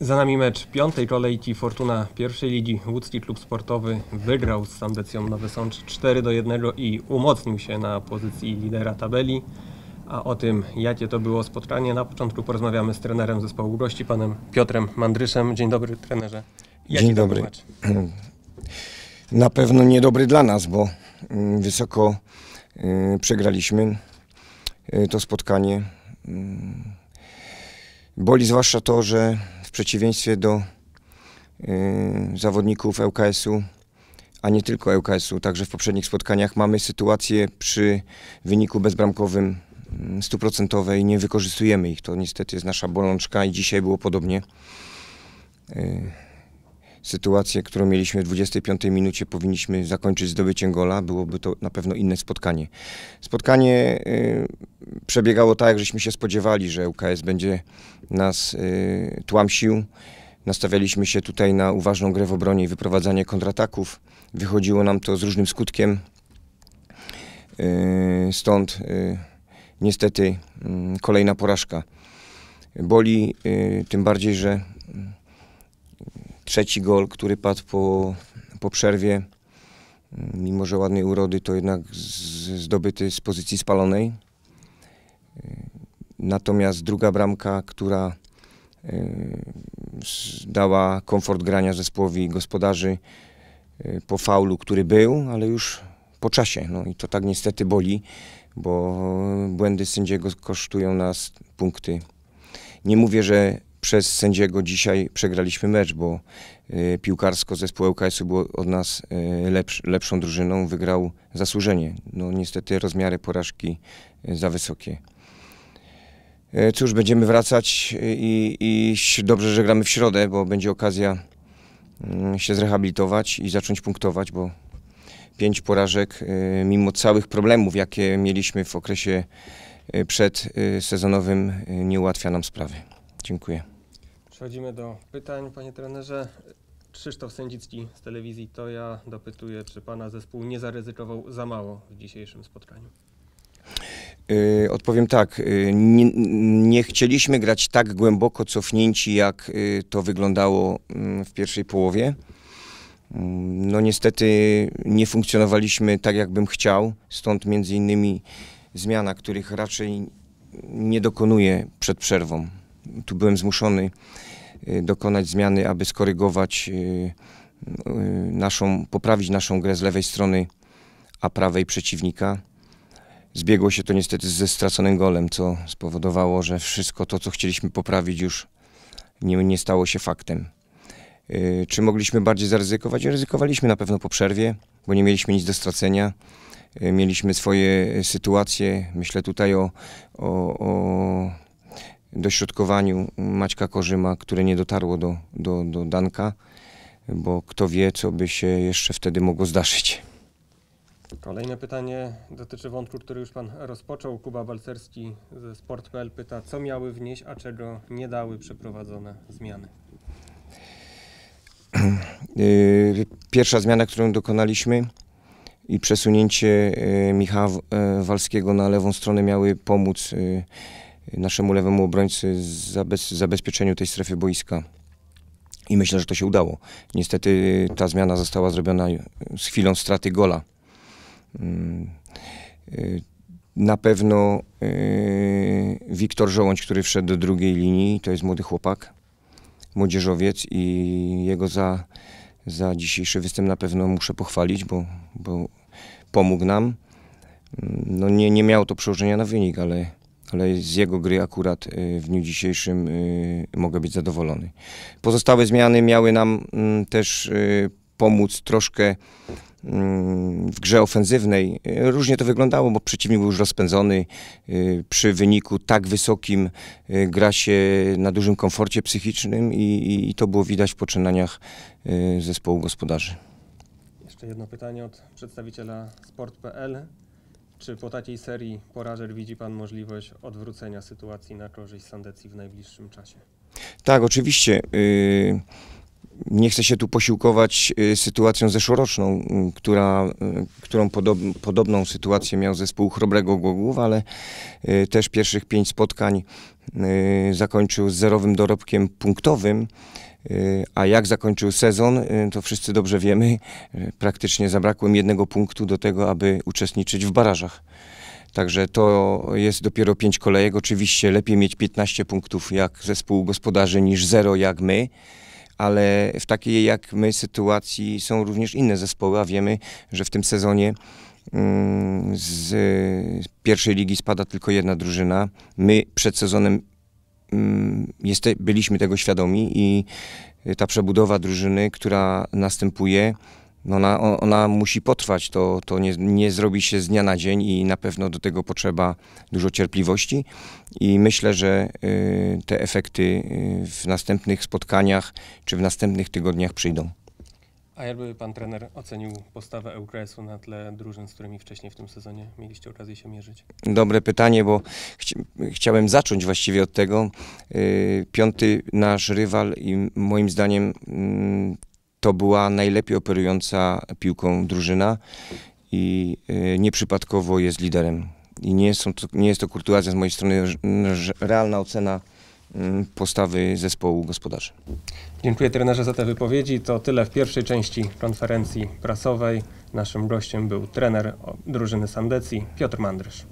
Za nami mecz piątej kolejki Fortuna pierwszej ligi. Łódzki klub sportowy wygrał z Sandecją na Wysącz 4 do 1 i umocnił się na pozycji lidera tabeli. A o tym, jakie to było spotkanie, na początku porozmawiamy z trenerem zespołu gości, panem Piotrem Mandryszem. Dzień dobry, trenerze. Jaki Dzień dobry. Na pewno niedobry dla nas, bo mm, wysoko y, przegraliśmy y, to spotkanie. Mm. Boli zwłaszcza to, że przeciwieństwie do y, zawodników ŁKS-u, a nie tylko ŁKS-u, także w poprzednich spotkaniach mamy sytuację przy wyniku bezbramkowym 100% mm, i nie wykorzystujemy ich. To niestety jest nasza bolączka i dzisiaj było podobnie. Y, sytuację, którą mieliśmy w 25 minucie, powinniśmy zakończyć zdobyciem gola, byłoby to na pewno inne spotkanie. Spotkanie y, przebiegało tak, jak żeśmy się spodziewali, że UKS będzie nas y, tłamsił. Nastawialiśmy się tutaj na uważną grę w obronie i wyprowadzanie kontrataków. Wychodziło nam to z różnym skutkiem. Y, stąd y, niestety mm, kolejna porażka. Boli, y, tym bardziej, że Trzeci gol, który padł po, po przerwie, mimo że ładnej urody, to jednak zdobyty z pozycji spalonej. Natomiast druga bramka, która e, dała komfort grania zespołowi gospodarzy e, po faulu, który był, ale już po czasie. No i to tak niestety boli, bo błędy sędziego kosztują nas punkty. Nie mówię, że przez sędziego dzisiaj przegraliśmy mecz, bo y, piłkarsko zespół łks było był od nas y, lepsz, lepszą drużyną, wygrał zasłużenie. No niestety rozmiary porażki y, za wysokie. Cóż, będziemy wracać i, i dobrze, że gramy w środę, bo będzie okazja mm, się zrehabilitować i zacząć punktować, bo pięć porażek, mimo całych problemów, jakie mieliśmy w okresie przedsezonowym, nie ułatwia nam sprawy. Dziękuję. Przechodzimy do pytań, panie trenerze. Krzysztof Sędzicki z telewizji To Ja dopytuję, czy pana zespół nie zaryzykował za mało w dzisiejszym spotkaniu? Yy, odpowiem tak. Yy, nie, nie, chcieliśmy grać tak głęboko cofnięci, jak yy, to wyglądało mm, w pierwszej połowie. Mm, no niestety nie funkcjonowaliśmy tak, jakbym chciał, stąd między innymi zmiana, których raczej nie dokonuję przed przerwą tu byłem zmuszony y, dokonać zmiany, aby skorygować y, y, naszą, poprawić naszą grę z lewej strony, a prawej przeciwnika. Zbiegło się to niestety ze straconym golem, co spowodowało, że wszystko to, co chcieliśmy poprawić, już nie, nie stało się faktem. Czy mogliśmy bardziej zaryzykować? Ryzykowaliśmy na pewno po przerwie, bo nie mieliśmy nic do stracenia. Mieliśmy swoje sytuacje. Myślę tutaj o, o, o dośrodkowaniu Maćka Korzyma, które nie dotarło do, do, do Danka, bo kto wie, co by się jeszcze wtedy mogło zdarzyć. Kolejne pytanie dotyczy wątku, który już Pan rozpoczął. Kuba Balcerski ze Sport.pl pyta, co miały wnieść, a czego nie dały przeprowadzone zmiany? Y, pierwsza zmiana, którą dokonaliśmy i przesunięcie y, Michała y, Walskiego na lewą stronę miały pomóc naszemu lewemu obrońcy zabez, zabezpieczeniu tej strefy boiska. I myślę, że to się udało. Niestety y, ta zmiana została zrobiona y, z chwilą straty gola. Mm, y, na pewno Wiktor Żołądź, który wszedł do drugiej linii, to jest młody chłopak, młodzieżowiec i jego za, za dzisiejszy występ na pewno muszę pochwalić, bo, bo pomógł nam. Mm, no nie, nie miało to przełożenia na wynik, ale ale z jego gry akurat y, w dniu dzisiejszym y, mogę być zadowolony. Pozostałe zmiany miały nam mm, też y, pomóc troszkę mm, w grze ofensywnej. Różnie to wyglądało, bo przeciwnik był już rozpędzony. Przy wyniku tak wysokim gra się na dużym komforcie psychicznym i, i, i to było widać w poczynaniach zespołu gospodarzy. Jeszcze jedno pytanie od przedstawiciela sport.pl. Czy po takiej serii porażek widzi Pan możliwość odwrócenia sytuacji na korzyść Sandecji w najbliższym czasie? Tak, oczywiście. Y, nie chcę się tu posiłkować y, sytuacją zeszłoroczną, y, która, którą podob, podobną sytuację miał zespół Chrobrego Głogów, ale też pierwszych pięć spotkań zakończył z zerowym dorobkiem punktowym. A jak zakończył sezon, y, to wszyscy dobrze wiemy. Y, praktycznie zabrakło mi jednego punktu do tego, aby uczestniczyć w barażach. Także to jest dopiero pięć kolejek. Oczywiście lepiej mieć 15 punktów jak zespół gospodarzy niż zero jak my ale w takiej jak my sytuacji są również inne zespoły, a wiemy, że w tym sezonie mm, z pierwszej ligi spada tylko jedna drużyna. My przed sezonem Mm, jest, byliśmy tego świadomi i y, ta przebudowa drużyny, która następuje, no ona, ona musi potrwać, to, to nie, nie zrobi się z dnia na dzień i na pewno do tego potrzeba dużo cierpliwości i myślę, że y, te efekty y, w następnych spotkaniach czy w następnych tygodniach przyjdą. A jakby pan trener ocenił postawę ŁKS-u na tle drużyn, z którymi wcześniej w tym sezonie mieliście okazję się mierzyć? Dobre pytanie, bo chci chciałem zacząć właściwie od tego. Yy, piąty nasz rywal i moim zdaniem yy, to była najlepiej operująca piłką drużyna i yy, nieprzypadkowo jest liderem. I nie, są to, nie jest to kurtuazja z mojej strony, realna ocena Mm, postawy zespołu gospodarzy. Dziękuję trenerze za te wypowiedzi. To tyle w pierwszej części konferencji prasowej. Naszym gościem był trener drużyny Sandecji Piotr Mandrysz.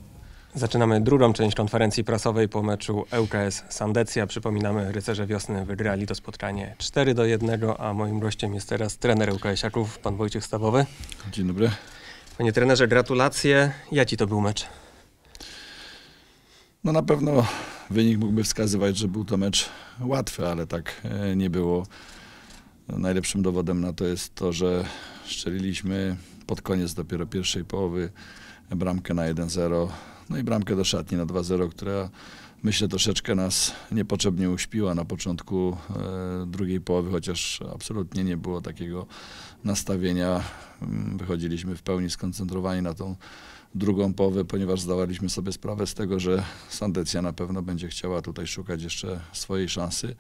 Zaczynamy drugą część konferencji prasowej po meczu ŁKS Sandecja. Przypominamy, rycerze wiosny wygrali to spotkanie 4 do 1, a moim gościem jest teraz trener ŁKS-iaków, pan Wojciech Stawowy. Dzień dobry. Panie trenerze, gratulacje. Jaki to był mecz? No na pewno wynik mógłby wskazywać, że był to mecz łatwy, ale tak e, nie było. Najlepszym dowodem na to jest to, że szczeliliśmy pod koniec dopiero pierwszej połowy bramkę na 1-0, no i bramkę do szatni na 2-0, która myślę, troszeczkę nas niepotrzebnie uśpiła na początku e, drugiej połowy, chociaż absolutnie nie było takiego nastawienia. Mm, wychodziliśmy w pełni skoncentrowani na tą drugą połowę, ponieważ zdawaliśmy sobie sprawę z tego, że Sandecja na pewno będzie chciała tutaj szukać jeszcze swojej szansy.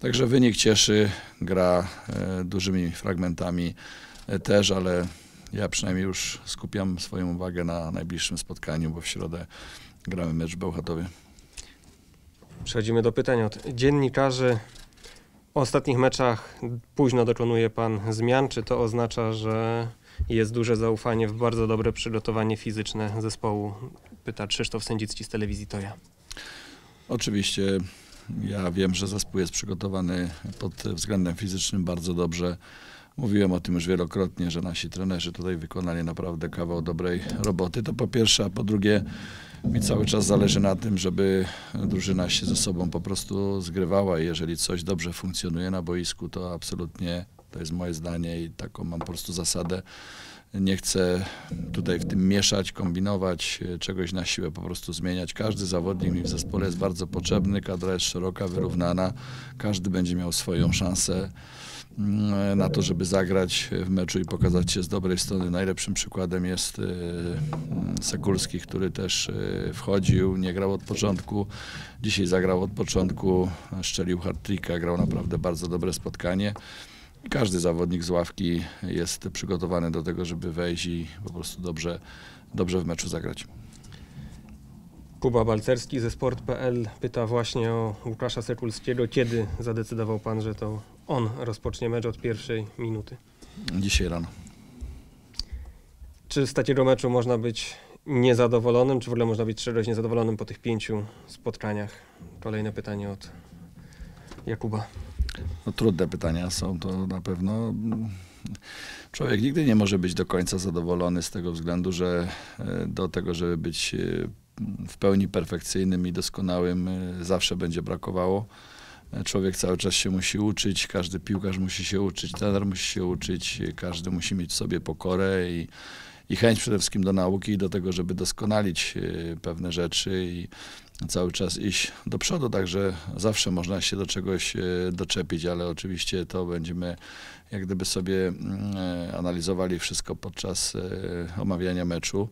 Także wynik cieszy, gra e, dużymi fragmentami e, też, ale ja przynajmniej już skupiam swoją uwagę na najbliższym spotkaniu, bo w środę gramy mecz w Bełchatowie. Przechodzimy do pytań od dziennikarzy. W ostatnich meczach późno dokonuje pan zmian. Czy to oznacza, że jest duże zaufanie w bardzo dobre przygotowanie fizyczne zespołu? Pyta Krzysztof Sędzicki z telewizji Toja. Oczywiście ja wiem, że zespół jest przygotowany pod względem fizycznym bardzo dobrze. Mówiłem o tym już wielokrotnie, że nasi trenerzy tutaj wykonali naprawdę kawał dobrej roboty. To po pierwsze, a po drugie mi cały czas zależy na tym, żeby drużyna się ze sobą po prostu zgrywała. Jeżeli coś dobrze funkcjonuje na boisku, to absolutnie to jest moje zdanie i taką mam po prostu zasadę. Nie chcę tutaj w tym mieszać, kombinować, czegoś na siłę po prostu zmieniać. Każdy zawodnik mi w zespole jest bardzo potrzebny, kadra jest szeroka, wyrównana, każdy będzie miał swoją szansę. Mm, na to, żeby zagrać w meczu i pokazać się z dobrej strony. Najlepszym przykładem jest y, mm, Sekulski, który też y, wchodził, nie grał od początku. Dzisiaj zagrał od początku, szczelił hat grał naprawdę bardzo dobre spotkanie. Każdy zawodnik z ławki jest przygotowany do tego, żeby wejść i po prostu dobrze, dobrze w meczu zagrać. Kuba Balcerski ze sport.pl pyta właśnie o Łukasza Sekulskiego. Kiedy zadecydował pan, że to on rozpocznie mecz od pierwszej minuty. Dzisiaj rano. Czy z takiego meczu można być niezadowolonym, czy w ogóle można być czegoś niezadowolonym po tych pięciu spotkaniach? Kolejne pytanie od Jakuba. No, trudne pytania są to na pewno. Człowiek nigdy nie może być do końca zadowolony z tego względu, że e, do tego, żeby być e, w pełni perfekcyjnym i doskonałym, e, zawsze będzie brakowało Człowiek cały czas się musi uczyć, każdy piłkarz musi się uczyć, trener musi się uczyć, każdy musi mieć w sobie pokorę i, i chęć przede wszystkim do nauki i do tego, żeby doskonalić e, pewne rzeczy. I, cały czas iść do przodu, także zawsze można się do czegoś e, doczepić, ale oczywiście to będziemy jak gdyby sobie mm, e, analizowali wszystko podczas e, omawiania meczu,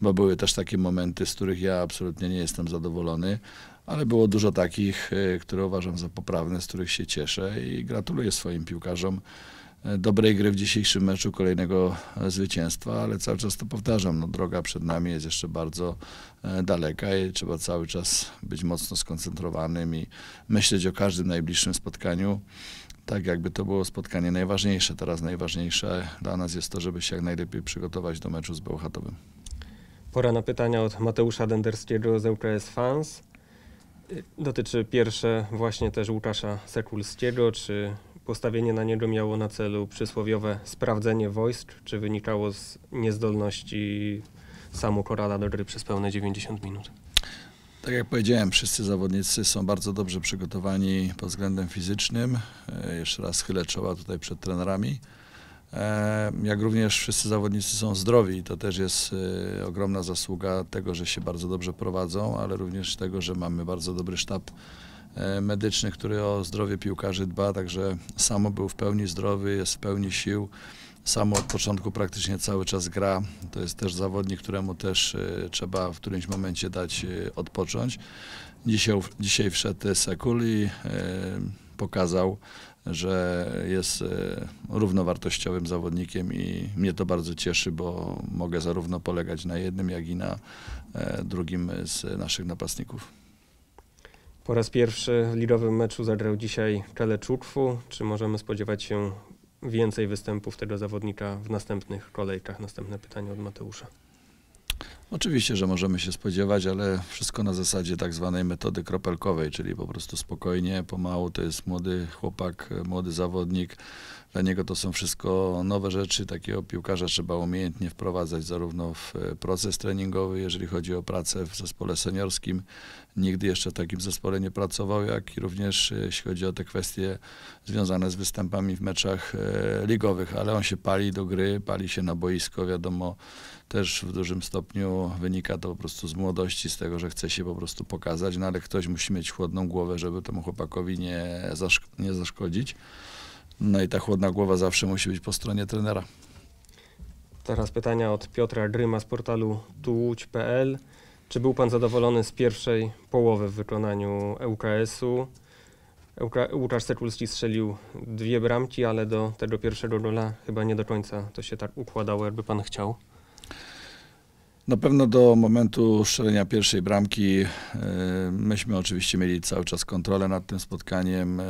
bo były też takie momenty, z których ja absolutnie nie jestem zadowolony, ale było dużo takich, które uważam za poprawne, z których się cieszę i gratuluję swoim piłkarzom E, dobrej gry w dzisiejszym meczu, kolejnego e, zwycięstwa, ale cały czas to powtarzam, no droga przed nami jest jeszcze bardzo e, daleka i trzeba cały czas być mocno skoncentrowanym i myśleć o każdym najbliższym spotkaniu. Tak, jakby to było spotkanie najważniejsze. Teraz najważniejsze dla nas jest to, żeby się jak najlepiej przygotować do meczu z Bełchatowym. Pora na pytania od Mateusza Denderskiego z UKS Fans. Y, dotyczy pierwsze właśnie też Łukasza Sekulskiego. Czy Postawienie na niego miało na celu przysłowiowe sprawdzenie wojsk, czy wynikało z niezdolności samu Korala do gry przez pełne 90 minut. Tak jak powiedziałem, wszyscy zawodnicy są bardzo dobrze przygotowani pod względem fizycznym. E, jeszcze raz chylę czoła tutaj przed trenerami. E, jak również wszyscy zawodnicy są zdrowi i to też jest e, ogromna zasługa tego, że się bardzo dobrze prowadzą, ale również tego, że mamy bardzo dobry sztab E, medyczny, który o zdrowie piłkarzy dba, także Samo był w pełni zdrowy, jest w pełni sił. Samo od początku praktycznie cały czas gra. To jest też zawodnik, któremu też e, trzeba w którymś momencie dać e, odpocząć. Dzisiaj, dzisiaj wszedł Sekul i pokazał, że jest równowartościowym zawodnikiem i mnie to bardzo cieszy, bo mogę zarówno polegać na jednym, jak i na drugim z naszych napastników. Po raz pierwszy w lirowym meczu zagrał dzisiaj Kale Czukwu. Czy możemy spodziewać się więcej występów tego zawodnika w następnych kolejkach? Następne pytanie od Mateusza. Oczywiście, że możemy się spodziewać, ale wszystko na zasadzie tak zwanej metody kropelkowej, czyli po prostu spokojnie, pomału. To jest młody chłopak, młody zawodnik. Dla niego to są wszystko nowe rzeczy. Takiego piłkarza trzeba umiejętnie wprowadzać zarówno w e, proces treningowy, jeżeli chodzi o pracę w zespole seniorskim. Nigdy jeszcze w takim zespole nie pracował, jak i również e, jeśli chodzi o te kwestie związane z występami w meczach e, ligowych, ale on się pali do gry, pali się na boisko, wiadomo, też w dużym stopniu wynika to po prostu z młodości, z tego, że chce się po prostu pokazać, no ale ktoś musi mieć chłodną głowę, żeby temu chłopakowi nie, zaszk nie zaszkodzić. No i ta chłodna głowa zawsze musi być po stronie trenera. Teraz pytania od Piotra Gryma z portalu tułódź.pl. Czy był Pan zadowolony z pierwszej połowy w wykonaniu ŁKS-u? Łukasz Sekulski strzelił dwie bramki, ale do tego pierwszego gola chyba nie do końca to się tak układało, jakby Pan chciał. Na pewno do momentu strzelenia pierwszej bramki e, myśmy oczywiście mieli cały czas kontrolę nad tym spotkaniem. E,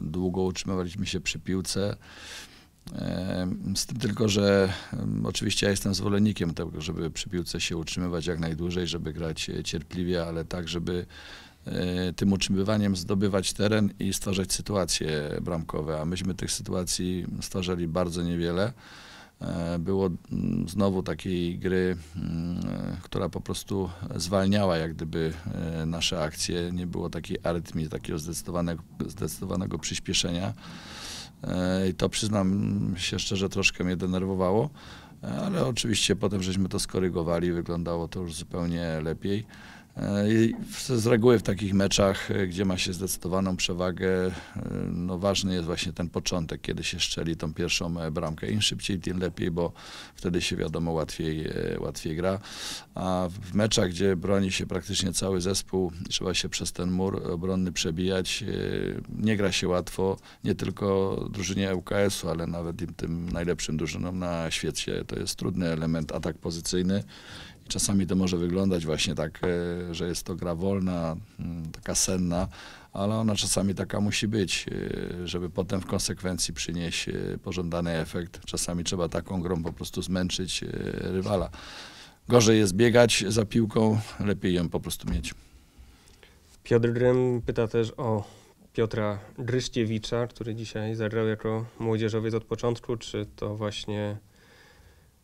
długo utrzymywaliśmy się przy piłce. E, z tym tylko, że mm, oczywiście ja jestem zwolennikiem tego, żeby przy piłce się utrzymywać jak najdłużej, żeby grać cierpliwie, ale tak, żeby tym utrzymywaniem zdobywać teren i stwarzać sytuacje bramkowe, a myśmy tych sytuacji stwarzali bardzo niewiele. E, było mm, znowu takiej gry, mm, e, która po prostu zwalniała jak gdyby e, nasze akcje. Nie było takiej arytmii, takiego zdecydowanego, zdecydowanego przyspieszenia. I to przyznam się szczerze, troszkę mnie denerwowało, ale oczywiście potem żeśmy to skorygowali, wyglądało to już zupełnie lepiej. E, z reguły w takich meczach, e, gdzie ma się zdecydowaną przewagę, e, no ważny jest właśnie ten początek, kiedy się szczeli tą pierwszą bramkę. Im szybciej, tym lepiej, bo wtedy się wiadomo łatwiej, łatwiej gra. A w meczach, gdzie broni się praktycznie cały zespół, trzeba się przez ten mur obronny przebijać, nie gra się łatwo, nie tylko drużynie UKS-u, ale nawet tym, tym najlepszym drużynom na świecie. To jest trudny element, atak pozycyjny Czasami to może wyglądać właśnie tak, e, że jest to gra wolna, mm, taka senna, ale ona czasami taka musi być, e, żeby potem w konsekwencji przynieść e, pożądany efekt. Czasami trzeba taką grą po prostu zmęczyć rywala. Gorzej jest biegać za piłką, lepiej ją po prostu mieć. Piotr Grym pyta też o Piotra Gryszkiewicza, który dzisiaj zagrał jako młodzieżowiec od początku. Czy to właśnie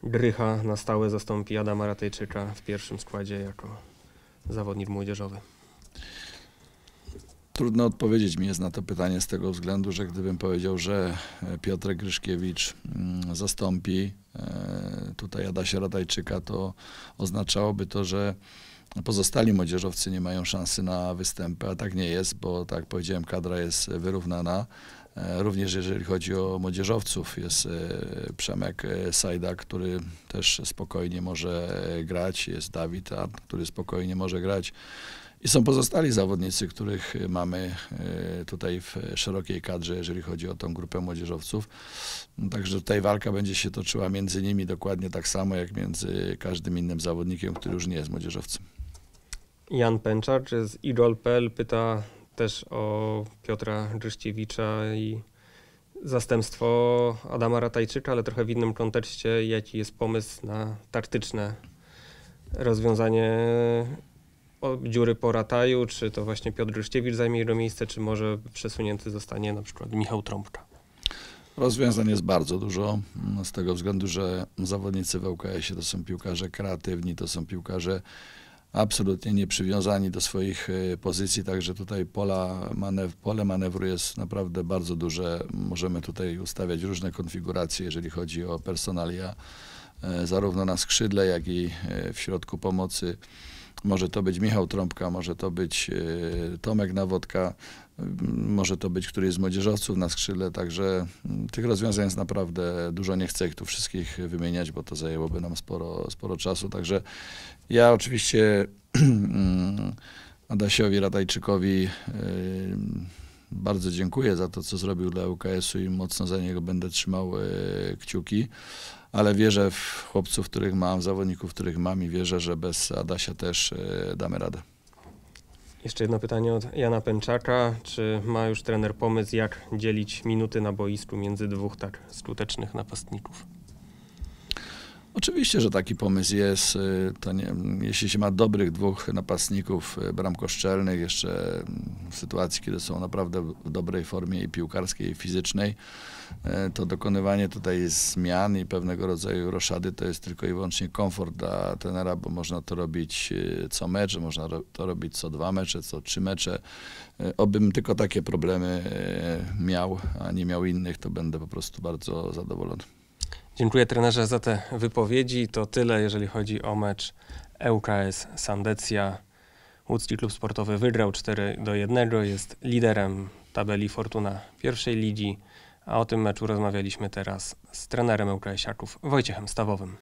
Grycha na stałe zastąpi Adama Ratejczyka w pierwszym składzie jako zawodnik młodzieżowy. Trudno odpowiedzieć mi jest na to pytanie z tego względu, że gdybym powiedział, że e, Piotr Gryszkiewicz mm, zastąpi e, tutaj Adasia Ratajczyka, to oznaczałoby to, że pozostali młodzieżowcy nie mają szansy na występy, a tak nie jest, bo tak jak powiedziałem, kadra jest wyrównana. E, również jeżeli chodzi o młodzieżowców, jest e, Przemek e, Sajda, który też spokojnie może grać, jest Dawid który spokojnie może grać. I są pozostali zawodnicy, których mamy tutaj w szerokiej kadrze, jeżeli chodzi o tą grupę młodzieżowców. No, także tutaj walka będzie się toczyła między nimi dokładnie tak samo, jak między każdym innym zawodnikiem, który już nie jest młodzieżowcem. Jan Pęczarczyk z idol.pl pyta, też o Piotra Drzyściewicza i zastępstwo Adama Ratajczyka, ale trochę w innym kontekście, jaki jest pomysł na taktyczne rozwiązanie dziury po Rataju, czy to właśnie Piotr Drzyściewicz zajmie jego miejsce, czy może przesunięty zostanie na przykład Michał Trąbka. Rozwiązań jest bardzo dużo, z tego względu, że zawodnicy w łks to są piłkarze kreatywni, to są piłkarze absolutnie nieprzywiązani do swoich e, pozycji, także tutaj pola manewr, pole manewru jest naprawdę bardzo duże. Możemy tutaj ustawiać różne konfiguracje, jeżeli chodzi o personalia, e, zarówno na skrzydle, jak i e, w środku pomocy. Może to być Michał Trąbka, może to być e, Tomek Nawodka, może to być któryś z młodzieżowców na skrzydle, także tych rozwiązań jest naprawdę dużo. Nie chcę ich tu wszystkich wymieniać, bo to zajęłoby nam sporo, sporo czasu. Także ja oczywiście Adasiowi Radajczykowi e, bardzo dziękuję za to, co zrobił dla UKS-u i mocno za niego będę trzymał e, kciuki, ale wierzę w chłopców, których mam, zawodników, których mam i wierzę, że bez Adasia też e, damy radę. Jeszcze jedno pytanie od Jana Pęczaka. Czy ma już trener pomysł, jak dzielić minuty na boisku między dwóch tak skutecznych napastników? Oczywiście, że taki pomysł jest. Y, to nie, jeśli się ma dobrych dwóch napastników y, bramkoszczelnych, jeszcze mm, w sytuacji, kiedy są naprawdę w dobrej formie i piłkarskiej, i fizycznej, y, to dokonywanie tutaj zmian i pewnego rodzaju roszady to jest tylko i wyłącznie komfort dla tenera, bo można to robić co mecz, można to robić co dwa mecze, co trzy mecze. Obym tylko takie problemy miał, a nie miał innych, to będę po prostu bardzo zadowolony. Dziękuję trenerze za te wypowiedzi. To tyle, jeżeli chodzi o mecz EUKS Sandecja. Łódzki Klub Sportowy wygrał 4 do 1, jest liderem tabeli Fortuna pierwszej ligi, a o tym meczu rozmawialiśmy teraz z trenerem łks e Wojciechem Stawowym.